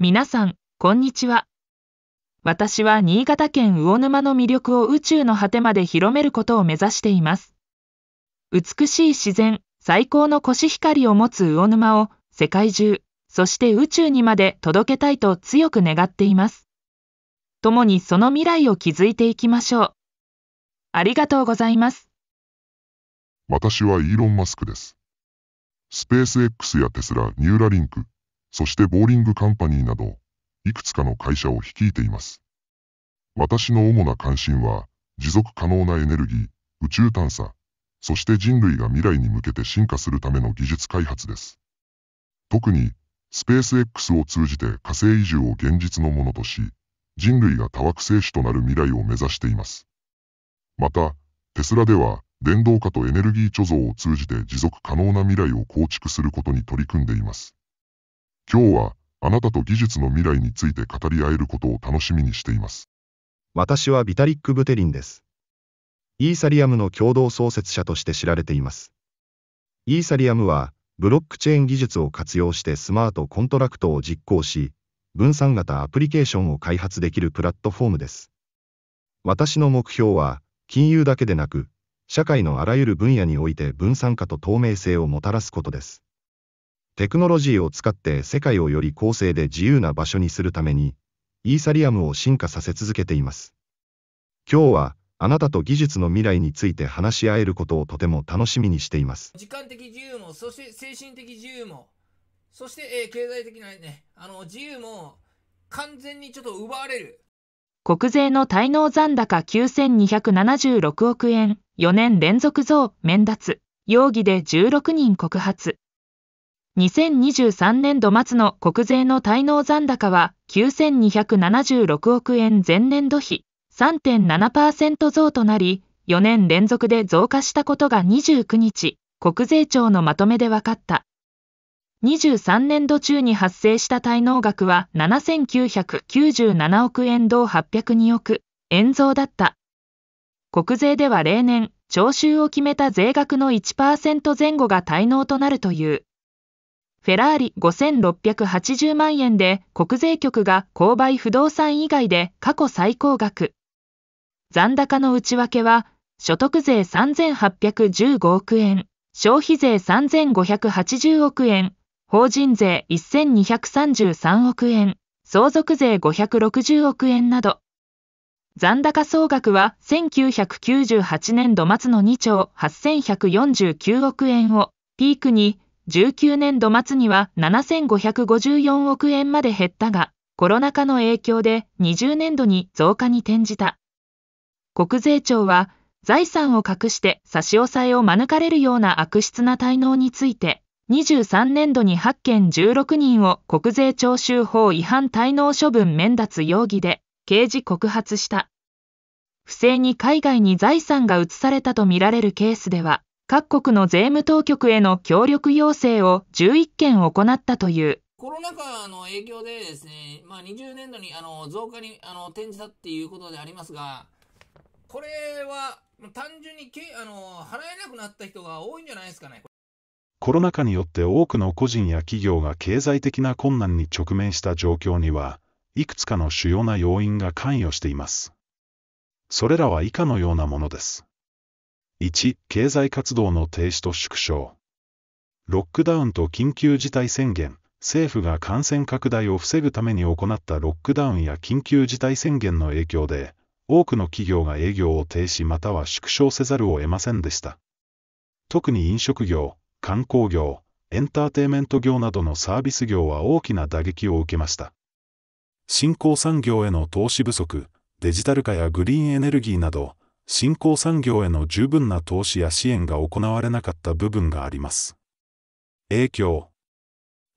皆さん、こんにちは。私は新潟県魚沼の魅力を宇宙の果てまで広めることを目指しています。美しい自然、最高のコシヒカリを持つ魚沼を世界中、そして宇宙にまで届けたいと強く願っています。共にその未来を築いていきましょう。ありがとうございます。私はイーロン・マスクです。スペース X やテスラ、ニューラリンク、そしてボーリングカンパニーなど、いくつかの会社を率いています。私の主な関心は、持続可能なエネルギー、宇宙探査、そして人類が未来に向けて進化するための技術開発です。特に、スペース X を通じて火星移住を現実のものとし、人類が多惑星種となる未来を目指しています。また、テスラでは、電動化とエネルギー貯蔵を通じて持続可能な未来を構築することに取り組んでいます。今日はあなたと技術の未来について語り合えることを楽しみにしています。私はビタリック・ブテリンです。イーサリアムの共同創設者として知られています。イーサリアムは、ブロックチェーン技術を活用してスマートコントラクトを実行し、分散型アプリケーションを開発できるプラットフォームです。私の目標は、金融だけでなく、社会のあらゆる分野において分散化と透明性をもたらすことです。テクノロジーを使って世界をより公正で自由な場所にするために、イーサリアムを進化させ続けています。今日は、あなたと技術の未来について話し合えることをとても楽しみにしています。時間的自由も、そして精神的自由も、そして、えー、経済的なね、あの、自由も完全にちょっと奪われる。国税の滞納残高9276億円、4年連続増、面脱、容疑で16人告発。2023年度末の国税の滞納残高は9276億円前年度比3.7%増となり、4年連続で増加したことが29日、国税庁のまとめで分かった。23年度中に発生した滞納額は7997億円同802億円増だった。国税では例年、徴収を決めた税額の1%前後が滞納となるという。フェラーリ5680万円で国税局が購買不動産以外で過去最高額。残高の内訳は、所得税3815億円、消費税3580億円、法人税1233億円、相続税560億円など。残高総額は1998年度末の2兆8149億円をピークに19年度末には7554億円まで減ったが、コロナ禍の影響で20年度に増加に転じた。国税庁は、財産を隠して差し押さえを免れるような悪質な滞納について、23年度に8件16人を国税徴収法違反滞納処分免脱容疑で刑事告発した。不正に海外に財産が移されたとみられるケースでは、各国の税務当局への協力要請を11件行ったという。コロナ禍の影響でですね、まあ、20年度にあの増加にあの転じたっていうことでありますが、これは単純にけあの払えなくなった人が多いんじゃないですかね。コロナ禍によって多くの個人や企業が経済的な困難に直面した状況には、いくつかの主要な要因が関与しています。それらは以下のようなものです。1、経済活動の停止と縮小。ロックダウンと緊急事態宣言。政府が感染拡大を防ぐために行ったロックダウンや緊急事態宣言の影響で、多くの企業が営業を停止または縮小せざるを得ませんでした。特に飲食業、観光業、エンターテイメント業などのサービス業は大きな打撃を受けました。新興産業への投資不足、デジタル化やグリーンエネルギーなど、新興産業への十分な投資や支援が行われなかった部分があります。影響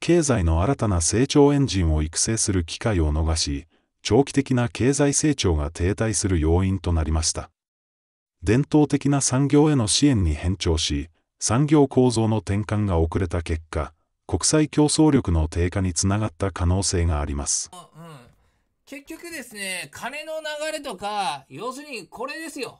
経済の新たな成長エンジンを育成する機会を逃し、長期的な経済成長が停滞する要因となりました。伝統的な産業への支援に変調し、産業構造の転換が遅れた結果、国際競争力の低下につながった可能性があります。結局ですね、金の流れとか、要するにこれですよ。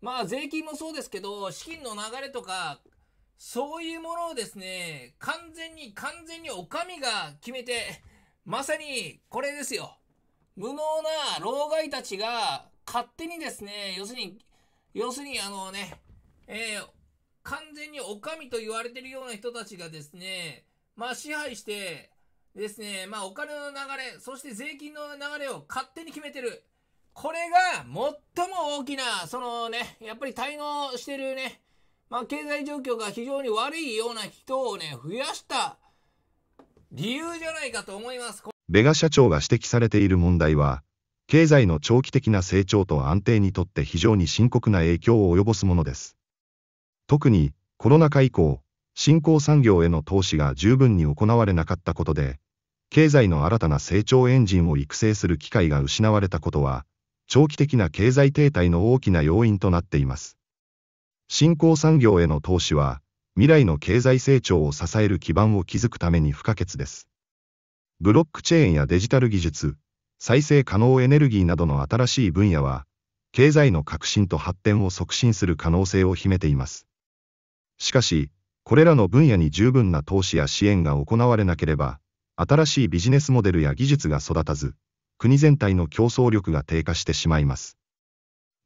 まあ税金もそうですけど、資金の流れとか、そういうものをですね、完全に完全にお上が決めて、まさにこれですよ。無能な老害たちが勝手にですね、要するに、要するにあのね、えー、完全にお上と言われてるような人たちがですね、まあ支配して、ですね、まあお金の流れ、そして税金の流れを勝手に決めてる。これが最も大きな、そのね、やっぱり滞納してるね、まあ経済状況が非常に悪いような人をね、増やした理由じゃないかと思います。ベガ社長が指摘されている問題は、経済の長期的な成長と安定にとって非常に深刻な影響を及ぼすものです。特に、コロナ禍以降、新興産業への投資が十分に行われなかったことで、経済の新たな成長エンジンを育成する機会が失われたことは、長期的な経済停滞の大きな要因となっています。新興産業への投資は、未来の経済成長を支える基盤を築くために不可欠です。ブロックチェーンやデジタル技術、再生可能エネルギーなどの新しい分野は、経済の革新と発展を促進する可能性を秘めています。しかし、これらの分野に十分な投資や支援が行われなければ、新しいビジネスモデルや技術が育たず、国全体の競争力が低下してしまいます。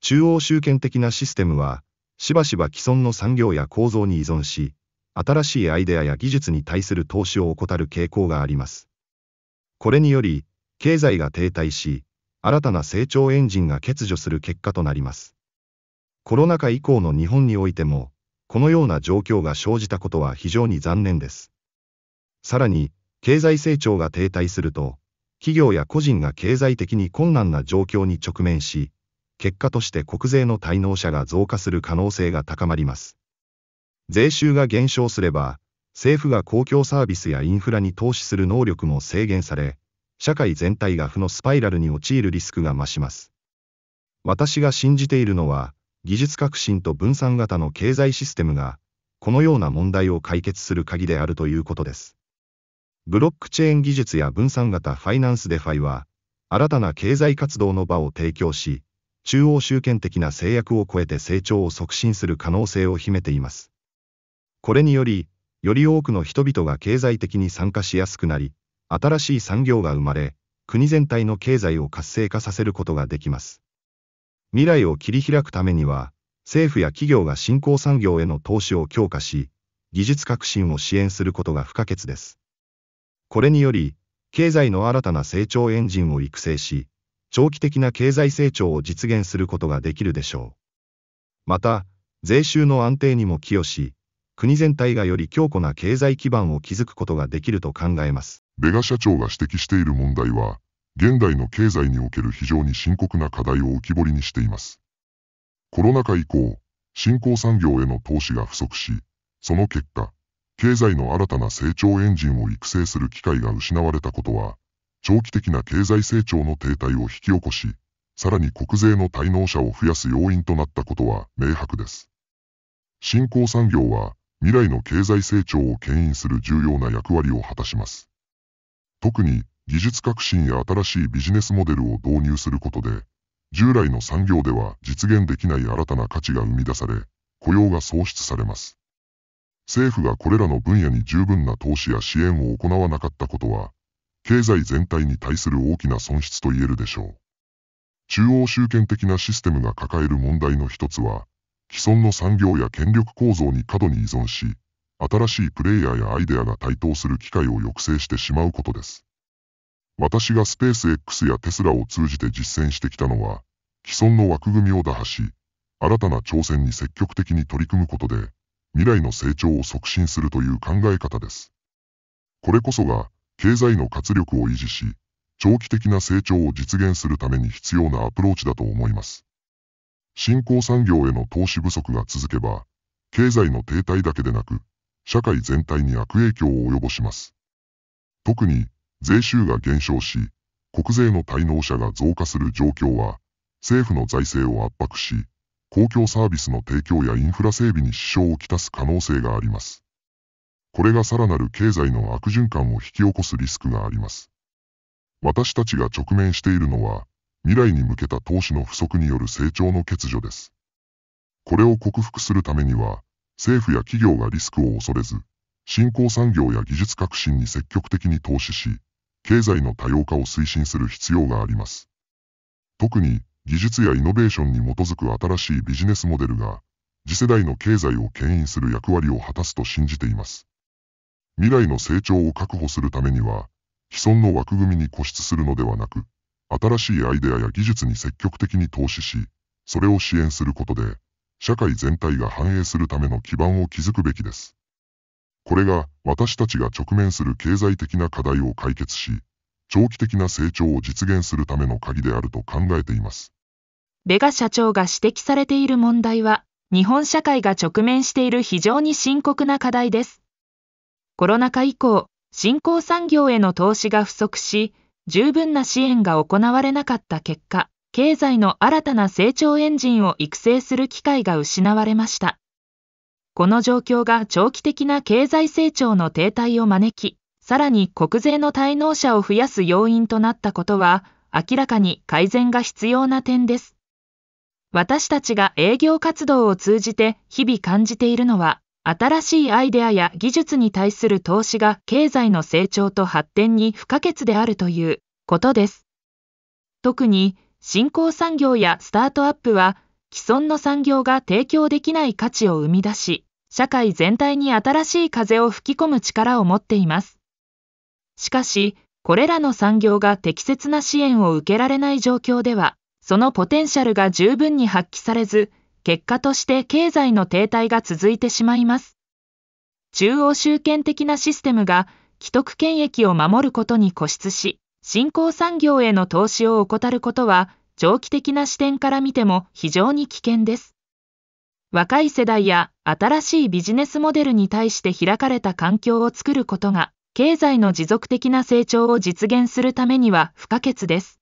中央集権的なシステムは、しばしば既存の産業や構造に依存し、新しいアイデアや技術に対する投資を怠る傾向があります。これにより、経済が停滞し、新たな成長エンジンが欠如する結果となります。コロナ禍以降の日本においても、このような状況が生じたことは非常に残念です。さらに、経済成長が停滞すると、企業や個人が経済的に困難な状況に直面し、結果として国税の滞納者が増加する可能性が高まります。税収が減少すれば、政府が公共サービスやインフラに投資する能力も制限され、社会全体が負のスパイラルに陥るリスクが増します。私が信じているのは、技術革新と分散型の経済システムが、このような問題を解決する鍵であるということです。ブロックチェーン技術や分散型ファイナンスデファイは、新たな経済活動の場を提供し、中央集権的な制約を超えて成長を促進する可能性を秘めています。これにより、より多くの人々が経済的に参加しやすくなり、新しい産業が生まれ、国全体の経済を活性化させることができます。未来を切り開くためには、政府や企業が新興産業への投資を強化し、技術革新を支援することが不可欠です。これにより、経済の新たな成長エンジンを育成し、長期的な経済成長を実現することができるでしょう。また、税収の安定にも寄与し、国全体がより強固な経済基盤を築くことができると考えます。ベガ社長が指摘している問題は、現代の経済における非常に深刻な課題を浮き彫りにしています。コロナ禍以降、新興産業への投資が不足し、その結果、経済の新たな成長エンジンを育成する機会が失われたことは、長期的な経済成長の停滞を引き起こし、さらに国税の滞納者を増やす要因となったことは明白です。新興産業は、未来の経済成長を牽引する重要な役割を果たします。特に、技術革新や新しいビジネスモデルを導入することで、従来の産業では実現できない新たな価値が生み出され、雇用が創出されます。政府がこれらの分野に十分な投資や支援を行わなかったことは、経済全体に対する大きな損失と言えるでしょう。中央集権的なシステムが抱える問題の一つは、既存の産業や権力構造に過度に依存し、新しいプレイヤーやアイデアが台頭する機会を抑制してしまうことです。私がスペース X やテスラを通じて実践してきたのは、既存の枠組みを打破し、新たな挑戦に積極的に取り組むことで、未来の成長を促進するという考え方です。これこそが、経済の活力を維持し、長期的な成長を実現するために必要なアプローチだと思います。新興産業への投資不足が続けば、経済の停滞だけでなく、社会全体に悪影響を及ぼします。特に、税収が減少し、国税の滞納者が増加する状況は、政府の財政を圧迫し、公共サービスの提供やインフラ整備に支障をきたす可能性があります。これがさらなる経済の悪循環を引き起こすリスクがあります。私たちが直面しているのは、未来に向けた投資の不足による成長の欠如です。これを克服するためには、政府や企業がリスクを恐れず、新興産業や技術革新に積極的に投資し、経済の多様化を推進する必要があります。特に、技術やイノベーションに基づく新しいビジネスモデルが、次世代の経済を牽引する役割を果たすと信じています。未来の成長を確保するためには、既存の枠組みに固執するのではなく、新しいアイデアや技術に積極的に投資し、それを支援することで、社会全体が繁栄するための基盤を築くべきです。これが私たちが直面する経済的な課題を解決し、長期的な成長を実現するための鍵であると考えています。ベガ社長が指摘されている問題は、日本社会が直面している非常に深刻な課題です。コロナ禍以降、新興産業への投資が不足し、十分な支援が行われなかった結果、経済の新たな成長エンジンを育成する機会が失われました。この状況が長期的な経済成長の停滞を招き、さらに国税の滞納者を増やす要因となったことは、明らかに改善が必要な点です。私たちが営業活動を通じて日々感じているのは、新しいアイデアや技術に対する投資が経済の成長と発展に不可欠であるということです。特に、新興産業やスタートアップは、既存の産業が提供できない価値を生み出し、社会全体に新しい風を吹き込む力を持っています。しかし、これらの産業が適切な支援を受けられない状況では、そのポテンシャルが十分に発揮されず、結果として経済の停滞が続いてしまいます。中央集権的なシステムが既得権益を守ることに固執し、新興産業への投資を怠ることは、長期的な視点から見ても非常に危険です。若い世代や新しいビジネスモデルに対して開かれた環境を作ることが、経済の持続的な成長を実現するためには不可欠です。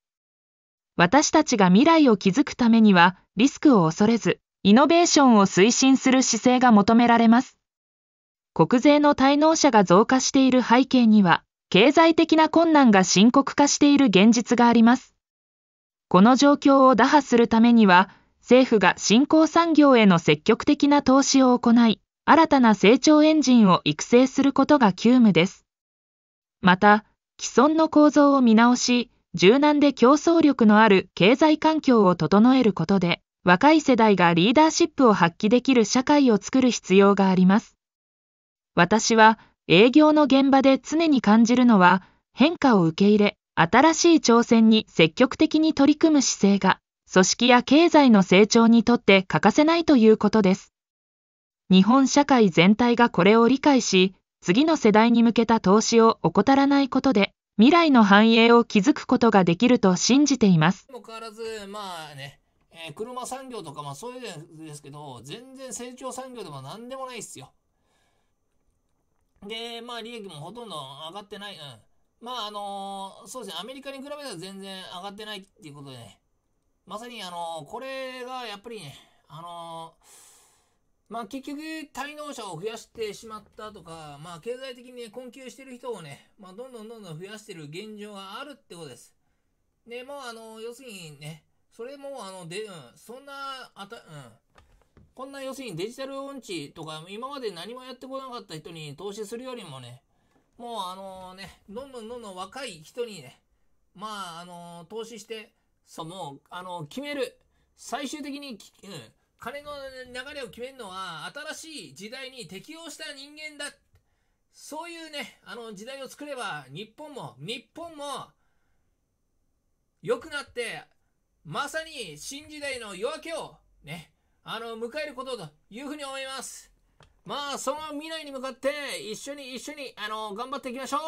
私たちが未来を築くためには、リスクを恐れず、イノベーションを推進する姿勢が求められます。国税の滞納者が増加している背景には、経済的な困難が深刻化している現実があります。この状況を打破するためには、政府が新興産業への積極的な投資を行い、新たな成長エンジンを育成することが急務です。また、既存の構造を見直し、柔軟で競争力のある経済環境を整えることで、若い世代がリーダーシップを発揮できる社会を作る必要があります。私は営業の現場で常に感じるのは、変化を受け入れ、新しい挑戦に積極的に取り組む姿勢が組織や経済の成長にとって欠かせないということです。日本社会全体がこれを理解し、次の世代に向けた投資を怠らないことで、未来の繁栄を築くことができると信じています。も変わらず、まあね、えー、車産業とか、まあそういうですけど、全然成長産業でも何でもないですよ。で、まあ利益もほとんど上がってない。うん。まああのー、そうですね、アメリカに比べたら全然上がってないっていうことでね。まさにあの、これがやっぱりね、あの、まあ結局、滞納者を増やしてしまったとか、まあ経済的にね、困窮してる人をね、まあどんどんどんどん増やしてる現状があるってことです。で、もうあの、要するにね、それもあの、で、うん、そんな、あた、うん、こんな要するにデジタル音痴とか、今まで何もやってこなかった人に投資するよりもね、もうあのね、どんどんどんどん若い人にね、まああの、投資して、そう、もう、あの、決める。最終的に、うん、金の流れを決めるのは、新しい時代に適応した人間だ。そういうね、あの時代を作れば、日本も、日本も、良くなって、まさに新時代の夜明けを、ね、あの、迎えることというふうに思います。まあ、その未来に向かって、一緒に一緒に、あの、頑張っていきましょう